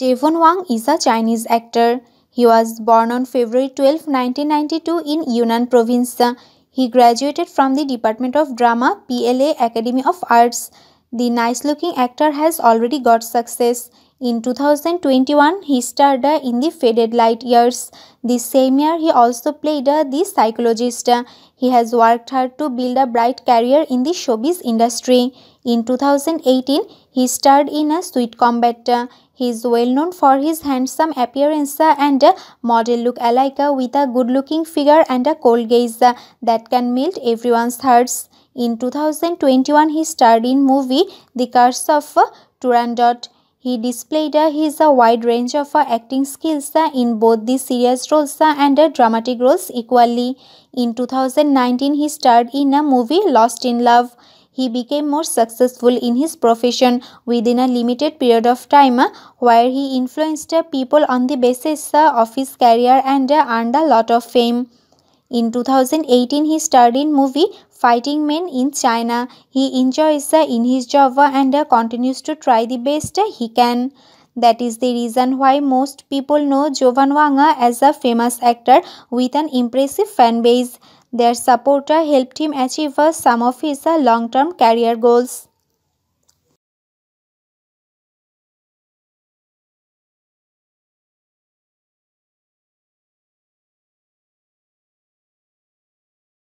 Jevon Wang is a Chinese actor. He was born on February 12, 1992 in Yunnan province. He graduated from the Department of Drama, PLA Academy of Arts. The nice-looking actor has already got success. In 2021, he starred in the Faded Light Years. The same year, he also played the psychologist. He has worked hard to build a bright career in the showbiz industry. In 2018, he starred in a Sweet Combat. He is well known for his handsome appearance and model look alike with a good-looking figure and a cold gaze that can melt everyone's hearts. In 2021, he starred in movie The Curse of Turandot. He displayed his wide range of uh, acting skills uh, in both the serious roles uh, and dramatic roles equally. In 2019, he starred in a movie Lost in Love. He became more successful in his profession within a limited period of time, where he influenced people on the basis of his career and earned a lot of fame. In 2018, he starred in movie Fighting Men in China. He enjoys in his job and uh, continues to try the best he can. That is the reason why most people know Jovan Wanga as a famous actor with an impressive fan base. Their supporter uh, helped him achieve uh, some of his long-term career goals.